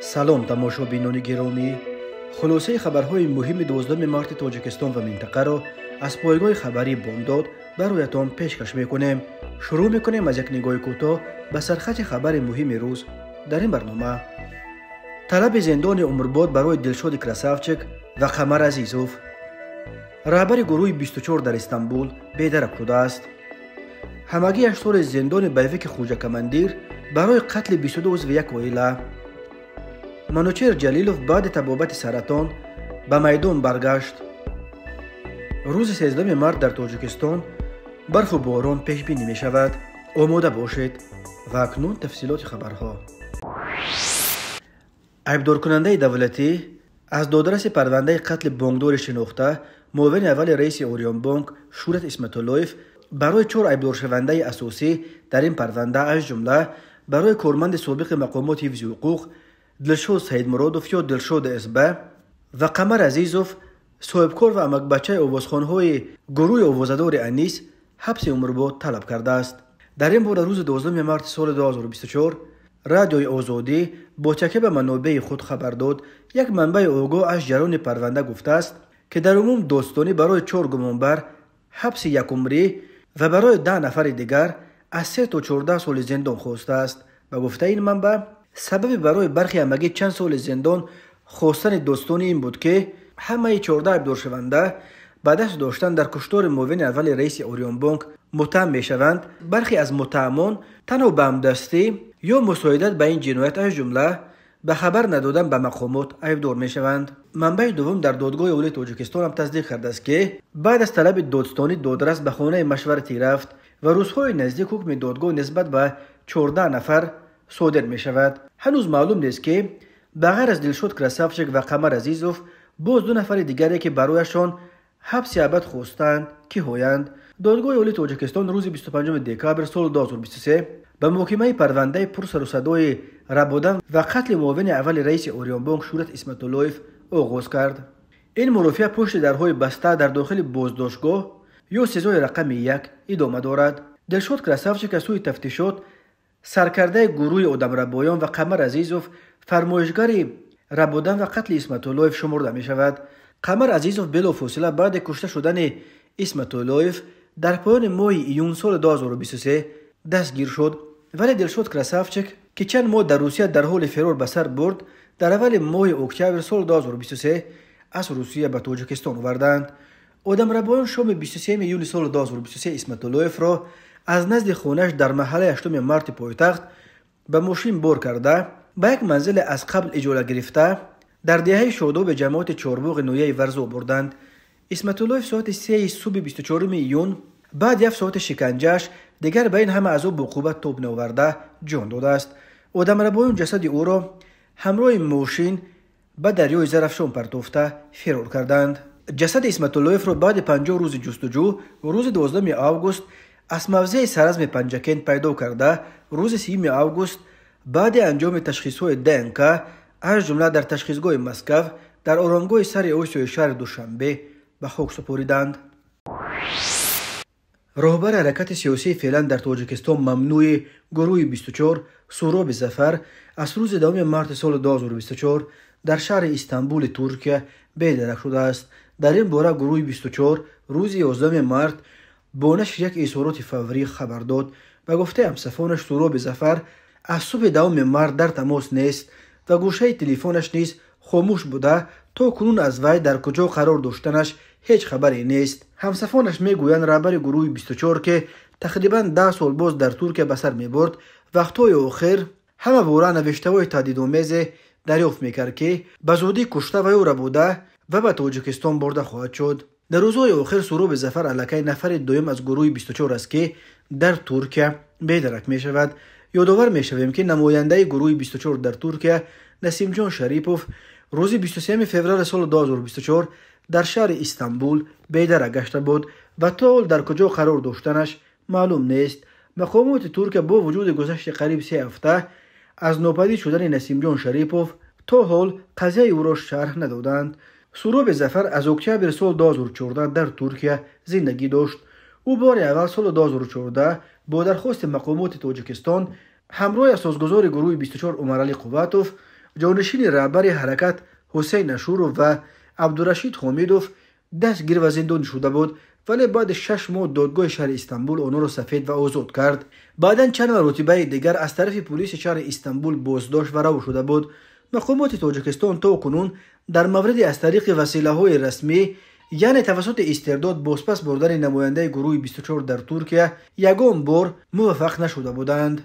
سلام تماشا بینان گیرامی خلاصه خبرهای مهم دوزدام مارت تاجکستان و منطقه را از پایگاه خبری بانداد برایتان پیش کش میکنیم شروع میکنیم از یک نگاه کوتاه به سرخط خبر مهم روز در این برنامه طلب زندان عمرباد برای دلشاد کراسافچک و قمر عزیزوف رهبر گروه 24 در استانبول به درک شده است همگی اشتار زندان بیوک خوجکمندیر برای قتل 22 و یک ویله манучер ҷалилов баъди табобати саратон ба майдон баргашт рӯзи сездаҳуми март дар тоҷикистон барфу борон пешбинӣ мешавад омода бошед ва акнун тафсилоти хабарҳо айбдоркунандаи давлатӣ аз додараси парвандаи қатли бонкдори шинохта муовини аввали раиси орёнбонк шурат исматуллоев барои чор айбдоршавандаи асосӣ дар ин парванда аз ҷумла барои корманди собиқи мақомоти ҳифзи ҳуқуқ دلشو سید مرادوف یا دلشو د اسب و قمر عزیزوف کور و مکبچه های گروه اووازدار انیس حبس عمر با طلب کرده است در این باره روز 12 مارت سال 2024 رادیوی آزادی با چکه به منابع خود خبر داد یک منبع اوگو از جریان پرونده گفته است که در عموم دوستانی برای چرگ گمانبر حبس یک عمری و برای ده نفر دیگر از سه تا 14 سال زندان خواسته است و گفته این منبع سبب برای برخی همگی چند سال زندان خواستن دوستان این بود که همه 14 عبدور شونده به دست داشتن در کشتار موین اول رئیس اوریون بانک متهم شوند برخی از متهمان تنها به همدستی یا مساعدت به این جنایت از جمله به خبر ندادن به مقامات عیبدار میشوند منبع دوم در دادگاه اولی تاجیکستان هم تصدیق کرده است که بعد از طلب دادستانی دادرس به خانه مشورتی رفت و روزهای نزدیک حکم دادگاه نسبت به 14 نفر содир мешавад ҳанӯз маълум нест ки ба ғайр аз дилшод красавчик ва қамар азизов боз ду нафари дигаре ки барояшон ҳабси абад хостанд киҳоянд додгоҳи олии тоҷикистон рӯзи 25 декабр соли 2023 ба муҳокимаи парвандаи пурсарусадои рабодан ва қатли муовини аввали раиси ориёнбонк шӯҳрат исматуллоев оғоз кард ин мурофиа пушти дарҳои баста дар дохили боздоштгоҳ ё сезои рақами як идома дорад дилшод красавчик аз сӯи тафтишот سرکرده گروه ربایان و قمر عزیزوف فرمایشگری ربودن و قتل اسمتولویف شمرده می شود قمر عزیزوف بلافاصله بعد کشته شدن اسمتولویف در پایان ماه ایون سال 2023 دستگیر شد ولی دلشود کراسافچک که چند ماه در روسیه در حال فرار به سر برد در اول ماه اکتبر سال 2023 از روسیه به تاجیکستان آوردند ربایان شام 23 یولی سال 2023 اسمتولویف را аз назди хонааш дар маҳалла ҳаштуми марти пойтахт ба мошин бор карда ба як манзиле аз қабл иҷола гирифта дар деҳаи шодобе ҷамоати чорбоғи ноияи варза оборданд исматуллоев соати сеи субҳи бистучор июн баъди ҳафт соати шиканҷааш дигар ба ин ҳама азоб уқубат тоб наоварда ҷон додааст одамрабоён ҷасади ӯро ҳамроҳи мошин ба дарёи зарафшон партофта фирор карданд ҷасади исматуллоевро баъди панҷоҳ рӯзи ҷустуҷӯ рӯзи 12 август аз мавзеи саразми панҷакент пайдо карда рӯзи сюм август баъди анҷоми ташхисҳои днк аз ҷумла дар ташхисгоҳи москав дар оромгоҳи сари осиёи шаҳри душанбе ба хок супориданд роҳбари ҳаракати сиёсии феълан дар тоҷикистон мамнӯи гурӯҳи бистучор сӯроби зафар аз рӯзи думи марти соли дуҳазору бистучор дар шаҳри истанбули туркия бедарак шудааст дар ин бора гурӯҳи бистучор рӯзи ёздуми март бо нашр як изҳороти фаврӣ хабар дод ва гуфта ҳамсафонаш сӯроби зафар аз субҳи давоми мард дар тамос нест ва гӯшаи телефонаш низ хомӯш буда то кунун аз вай дар куҷо қарор доштанаш ҳеҷ хабаре нест ҳамсафонаш мегӯянд раҳбари гурӯҳи бистучор ки тақрибан даҳ сол боз дар туркия ба сар мебурд вақтҳои охир ҳама бора навиштаҳои таҳдидомезе дарёфт мекард ки ба зудӣ кушта ва ёра буда ва ба тоҷикистон бурда хоҳад шуд در روزهای آخر سروب زفر علکه نفر دویم از گروه 24 است که در ترکیه بیدرک می شود. یادوار می شویم که نماینده گروه 24 در ترکیه نسیم جان شریپوف روز 23 فوریه سال 2024 در شهر استانبول بیدرک گشته بود و تا در کجا قرار داشتنش معلوم نیست. مقامات ترکیه با وجود گذشت قریب سه هفته از نوپدی شدن نسیم جان شریپوف تا حال قضیه او را شرح ندادند. сӯроби зафар аз октябр соли 2014 дар туркия зиндагӣ дошт ӯ бори аввал соли 2014 бо дархости мақомоти тоҷикистон ҳамроҳи асосгузори гурӯҳи 24 умаралӣ қувватов ҷонишини раҳбари ҳаракат ҳусейн ашуров ва абдурашид ҳомидов дастгир ва зиндонӣ шуда буд вале баъди шаш моҳ додгоҳи шаҳри истанбул онҳоро сафед ва озод кард баъдан чанд маротибаи дигар аз тарафи пулиси шаҳри истанбул боздошт ва рав шуда буд мақомоти тоҷикистон то кунун дар мавриди аз тариқи василаҳои расмӣ яъне тавассути истеърдод бозпас бурдани намояндаи гурӯҳи бистучор дар туркия ягон бор муваффақ нашуда буданд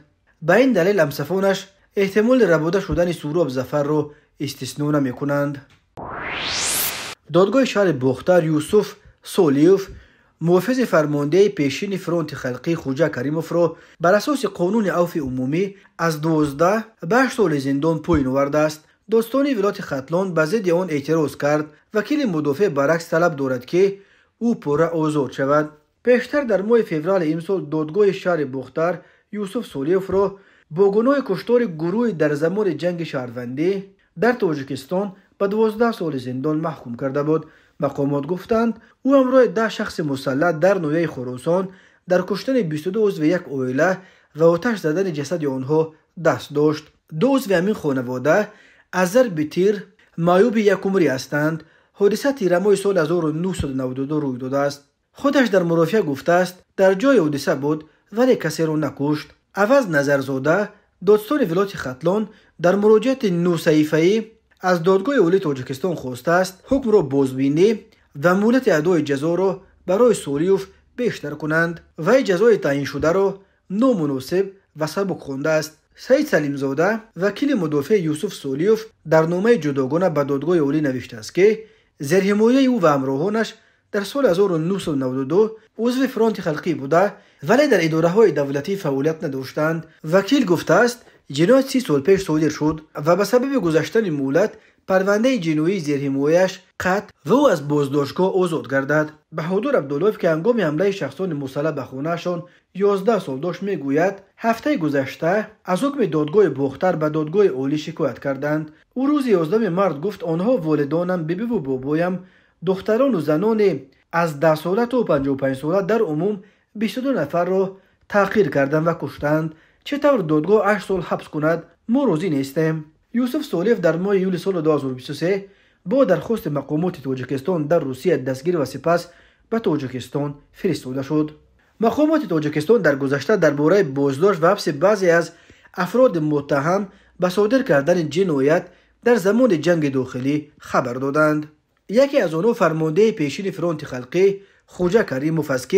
ба ин далел ҳамсафонаш эҳтимоли рабуда шудани сӯроб зафарро истисно намекунанд додгоҳи шаҳри бохтар юсуф солиев муҳофизи фармондеҳи пешини фронти халқии хуҷа каримовро бар асоси қонуни авфи умумӣ аз 12 ба 8 соли зиндон пойин овардааст достони вилояти хатлон ба зидди он эътироз кард вакили мудофеъ баръакс талаб дорад ки ӯ пурра озод шавад пештар дар моҳи феврали имсол додгоҳи шаҳри бухтар юсуф солиевро бо гуноҳи куштори гурӯҳи дар замони ҷанги шаҳрвандӣ дар тоҷикистон ба 12 соли зиндон маҳкум карда буд مقامات گفتند او امرای ده شخص مسلط در نویه خروسان در کشتن 22 و یک اویله و آتش زدن جسد آنها دست داشت. دو اوزو همین خانواده ازر بی تیر مایوب یک امری هستند. حادثه تیرمای سال 1992 روی داده است. خودش در مرافیه گفته است در جای حادثه بود ولی کسی رو نکشت. عوض نظر زاده دادستان ویلات خطلان در مراجعت ای از دادگاه اولی تاجیکستان خواسته است حکم را بازبینی و مولت ادای جزا را برای سولیوف بیشتر کنند و جزای تعیین شده را نامناسب و سبک خونده است سید سلیم زاده وکیل مدافع یوسف سولیوف در نامه جداگانه به دادگاه اولی نوشته است که زیر او و همراهانش در سال 1992 عضو فرانت خلقی بوده ولی در اداره های دولتی فعالیت نداشتند وکیل گفته است جنایت سی سال پیش صادر شد و به سبب گذشتن مولد پرونده جنویی زیر حمایش قطع و او از بازداشتگاه آزاد گردد به حضور عبدالوف که انگام حمله شخصان مسلح به یازده یازده سال داشت میگوید هفته گذشته از حکم دادگاه بختر به دادگاه عالی شکایت کردند او روز 11 مرد گفت آنها والدانم بیبی و بابایم دختران و زنان از 10 سالت و پنج سالت در عموم 22 نفر را تحقیر کردند و کشتند چطور دادگاه 8 سال حبس کند ما روزی نیستیم یوسف سولیف در ماه یولی سال 2023 با درخواست مقامات توجکستان در روسیه دستگیر و سپس به تاجیکستان فرستاده شد مقامات تاجیکستان در گذشته درباره بازداشت و حبس بعضی از افراد متهم به صادر کردن جنایت در زمان جنگ داخلی خبر دادند یکی از آنها فرمانده پیشین فرانت خلقی خوجه کریم است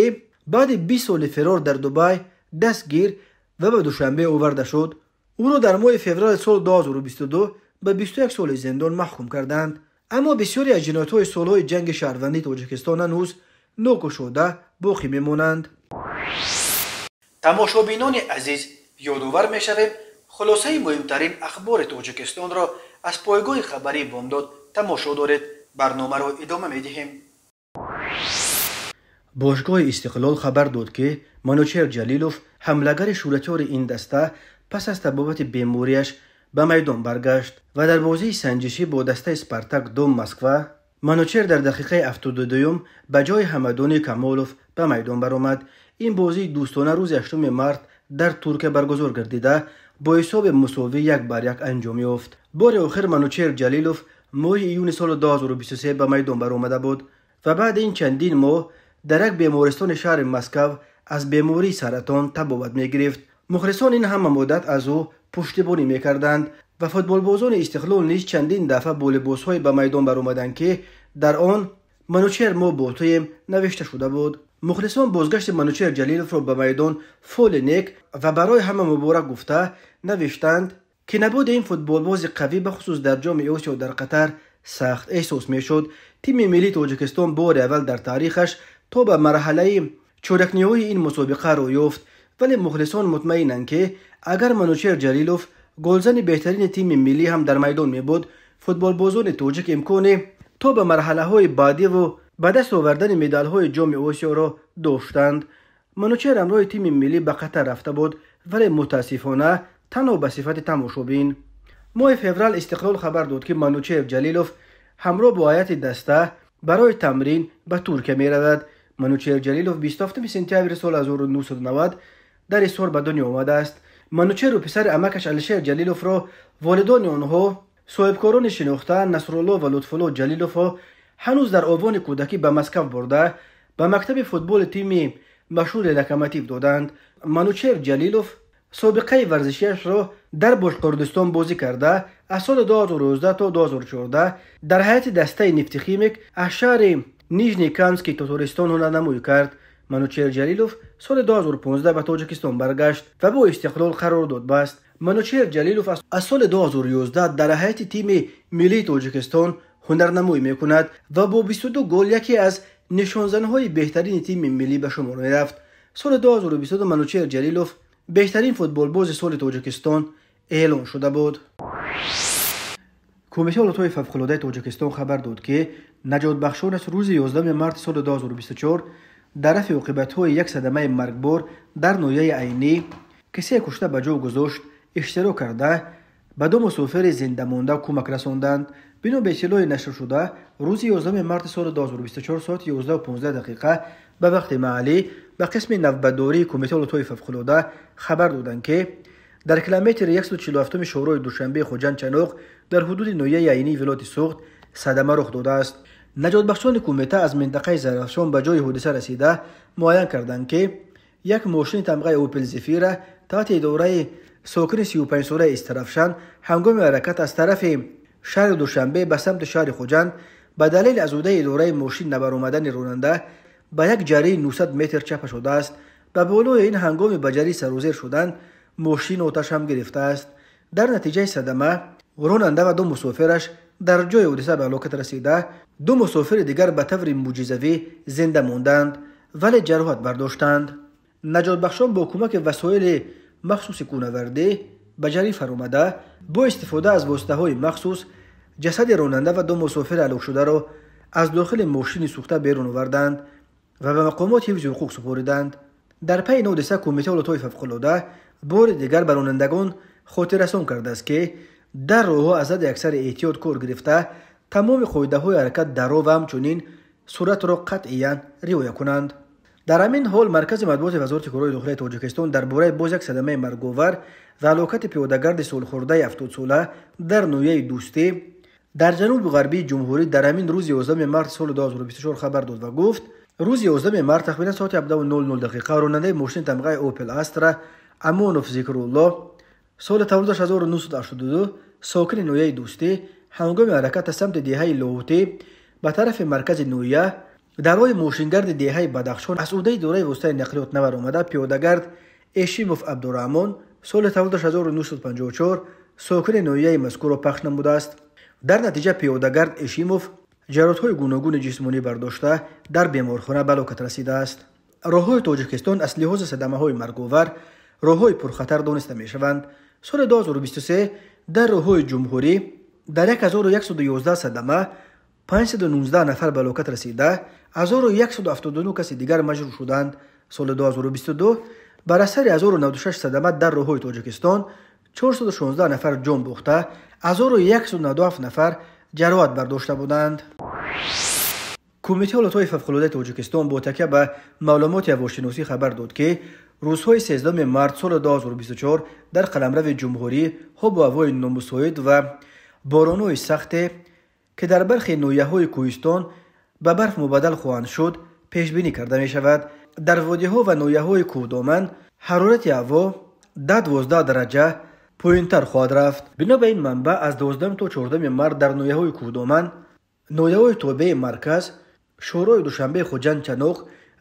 بعد 20 سال فرار در دوبای دستگیر و به دوشنبه اوورده شد او را در ماه فوریه سال 2022 به 21 سال زندان محکوم کردند اما بسیاری از سال های جنگ شهروندی تاجیکستان هنوز ناکشوده باقی میمانند تماشابینان عزیز می میشویم خلاصه مهمترین اخبار تاجیکستان را از پایگاه خبری بامداد تماشا دارید برنامه را ادامه میدهیم باشگاه استقلال خبر داد که منوچر جلیلوف حملگر شورتیار این دسته پس از تبابت بیماریش به میدان برگشت و در بازی سنجشی با دسته اسپارتاک دوم مسکوه منوچر در دقیقه افتو دو به جای حمدان کمالوف به میدان بر این بازی دوستانه روز اشتوم مرد در ترکه برگزار گردیده با حساب مساوی یک بر یک انجام یافت. بار آخر منوچر جلیلوف ماه ایون سال 2023 به میدان بر اومده بود و بعد این چندین ماه در یک بیمارستان شهر مسکو از بیماری سرطان تبابت می گرفت مخلصان این همه مدت از او پشتیبانی میکردند و فوتبال فوتبالبازان استقلال نیز چندین دفعه با های به میدان برآمدند که در آن منوچر ما تویم نوشته شده بود مخلصان بازگشت منوچر جلیلوف را به میدان فول نیک و برای همه مبارک گفته نوشتند که نبود این فوتبال باز قوی به خصوص در جام آسیا در قطر سخت احساس میشد تیم ملی تاجیکستان بار اول در تاریخش تا به مرحله چورکنیوی این مسابقه رو یفت ولی مخلصان مطمئنن که اگر منوچر جلیلوف گلزن بهترین تیم ملی هم در میدان می بود فوتبال بازان توجک امکانه تا به مرحله های بعدی و به دست آوردن مدال های جام آسیا را داشتند منوچهر همراه تیم ملی به قطر رفته بود ولی متاسفانه تنها به صفت تماشابین ماه فورال استقلال خبر داد که منوچهر جلیلوف همراه با آیت دسته برای تمرین به ترکیه می رود منوچهر جلیلوف 27 سپتامبر سال 1990 در سور به دنیا آمده است منوچهر و پسر امکش علشهر جلیلوف را والدان آنها صاحبکاران شناخته نصرالله و لطفالله جلیلوف ها هنوز در آوان کودکی به مسکو برده به مکتب فوتبال تیم مشهور لکمتیو دادند منوچهر جلیلوف سابقه ورزشیش را در قردستان بازی کرده از سال 2012 تا 2014 در حیات دسته نفتی خیمک از شهر نیجنی کانس که تطورستان نموی کرد منوچیل جلیلوف سال 2015 به تاجکستان برگشت و با استقلال قرار داد بست منوچیل جلیلوف از سال 2011 در حیط تیم ملی تاجکستان هنر نموی میکند و با 22 گل یکی از نشانزنهای بهترین تیم ملی به شمار رفت سال 2022 منوچیل جلیلوف بهترین فوتبال باز سال تاجکستان اعلان شده بود кумиссия олатҳои фавқулоддаи тоҷикистон хабар дод ки наҷотбахшон аз рӯзи 11 марти соли 2024 дар рафи оқибатҳои як садамаи маргбор дар ноҳияи айнӣ ки се кушта ба ҷо гузошт иштирок карда ба ду мусофири зиндамонда кӯмак расонданд бино ба иттилои нашршуда рӯзи 11 марти соли 2024 соати 115 дақиқа ба вақти маҳаллӣ ба қисми навбатдории кумитаи олатҳои фавқулодда хабар доданд ки дар километри 147 шӯрои душанбеи хоҷанд чаноғ дар ҳудуди ноҳияи айнии вилояти суғд садама рух додааст наҷотбахшони кумита аз минтақаи зарафшон ба ҷои ҳодиса расида муайян карданд ки як мошини тамғаи опел зефира таҳти идораи сокини сипансолаи истарафшан ҳангоми ҳаракат аз тарафи шаҳри душанбе ба самти шаҳри хуҷанд ба далели азудаи идораи мошин набаромадани ронанда ба як ҷарии 900 метр чапа шудааст ба болои ин ҳангоми ба ҷарӣ сарозер шудан мошин оташам гирифтааст дар натиҷаи садама ронанда ва ду мусофираш дар ҷои ҳодиса ба ҳалокат расида ду мусофири дигар ба таври мӯъҷизавӣ зинда монданд вале ҷароҳат бардоштанд наҷотбахшон бо кӯмаки васоили махсуси кӯнавардӣ ба ҷарӣ фаромада бо истифода аз воситаҳои махсус ҷасади ронанда ва ду мусофири ҳалокшударо аз дохили мошини сӯхта берун оварданд ва ба мақомот ҳифзи ҳуқуқ супориданд дар пайи ин ҳодиса кумитаи олотҳои фавқулода бори дигар ба ронандагон хотиррасон кардааст ки дар роҳҳо аз ҳадди аксар эҳтиёт кор гирифта тамоми қоидаҳои ҳаракат дарро ва ҳамчунин суръатро қатъиян риоя кунанд дар ҳамин ҳол маркази матбуоти вазорати корҳои дохилии тоҷикистон дар бораи боз як садамаи марговар ва ҳалокати пиёдагарди солхӯрдаи ҳафтодсола дар ноҳияи дӯстӣ дар ҷануби ғарбии ҷумҳурӣ дар ҳамин рӯзи 1 марти соли 2024 хабар дод ва гуфт рӯзи 1 март тахминан соати 17:00 дақиқа ронандаи мошини тамғаи опел астра амонов зикрулло соли таваллудаш 1982 сокини ноияи дӯстӣ ҳангоми ҳаракат аз самти деҳаи ловутӣ ба тарафи маркази ноия дар роҳи мошингарди деҳаи бадахшон аз ӯҳдаи идораи воситаи нақлиёт навар омада пиёдагард эшимов абдураҳмон соли таваллудаш 1954 сокини ноияи мазкурро пахш намудааст дар натиҷа пиёдагард эшимов ҷароҳатҳои гуногуни ҷисмонӣ бардошта дар беморхона ба ҳалокат расидааст роҳҳои тоҷикистон аз лиҳози садамаҳои марговар роҳҳои пурхатар дониста мешаванд соли 2023 дар роҳҳои ҷумҳурӣ дар 1111 садама 519 нафар ба ҳалокат расида 1179 каси дигар маҷрӯъ шуданд соли 2022 бар асари 196 садама дар роҳҳои тоҷикистон 416 нафар ҷон бохта 1197 нафар ҷароҳат бардошта буданд кумитаи ҳолатҳои фавқулодаи тоҷикистон бо такя ба маълумоти ҳавошиносӣ хабар дод ки рӯзҳои сездаҳуми март соли ду ҳазору бисту чор дар қаламрави ҷумҳурӣ ҳобу ҳавои номусоид ва боронҳои сахте ки дар бархи ноҳияҳои кӯҳистон ба барф мубаддал хоҳанд шуд пешбинӣ карда мешавад дар водиҳо ва ноҳияҳои кӯҳдоман ҳарорати ҳаво да дувоздаҳ дараҷа поинтар хоҳад рафт бино ба ин манбаъ аз дувоздаҳм то чордаҳми март дар ноҳияҳои кӯҳдоман ноҳияҳои тобеи марказ шӯрои душанбеи хоҷанд чаноғ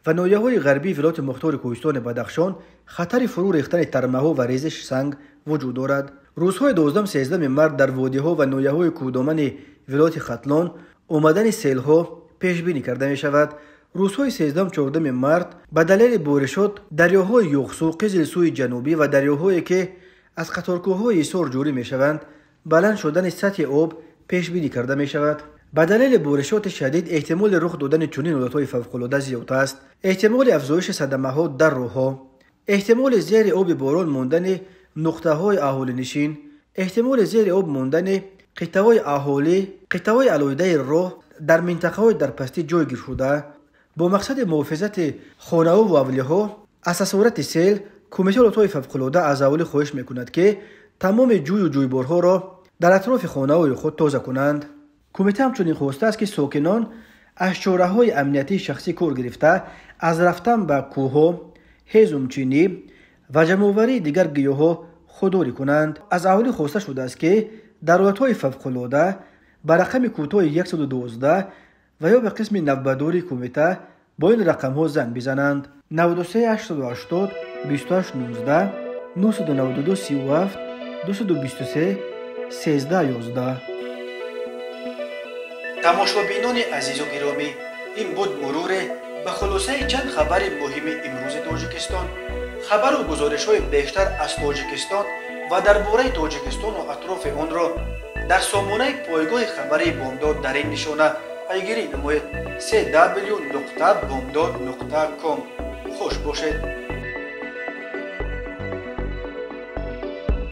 و های غربی ولایت مختار کوهستان بدخشان خطر فرو ریختن ها و ریزش سنگ وجود دارد روزهای 12 13 مرد در وادی ها و های کودامن ولات خطلان اومدن ها پیش بینی کرده می شود روزهای 13 14 مرد به دلیل بارشات دریاهای قزل سوی جنوبی و دریاهایی که از قطارکوهای سر جوری می شوند بلند شدن سطح آب پیش بینی کرده می شود به دلیل بورشات شدید احتمال رخ دادن چنین فوق فوقالعاده زیاد است احتمال افزایش صدمه ها در روها احتمال زیر آب باران ماندن نقطه های اهالی نشین احتمال زیر آب ماندن قطعه های اهالی قطعه های علایده راه در منطقه های در پستی جایگیر شده با مقصد محافظت خانه و اولی ها از سیل کمیته فوق فوقالعاده از اول خواهش میکند که تمام جوی و را در اطراف خانه های خود تازه کنند кумита ҳамчунин хостааст ки сокинон аз чораҳои амнияти шахсӣ кор гирифта аз рафтан ба кӯҳҳо ҳезумчинӣ ва ҷамъоварии дигар гиёҳҳо худдорӣ кунанд аз аҳолӣ хоста шудааст ки дар ҳолатҳои фавқулода ба рақами кӯтоҳи 112 ва ё ба қисми навбатдори кумита бо ин рақамҳо занг бизананд 9380 2819 992 37 223 1311 тамошобинони азизу гиромӣ ин буд муруре ба хулосаи чанд хабари муҳими имрӯзи тоҷикистон хабару гузоришҳои бештар аз тоҷикистон ва дар бораи тоҷикистону атрофи онро дар сомонаи пойгоҳи хабари бомдод дар ин нишона пайгирӣ намоед с w бомдод ком хуш бошед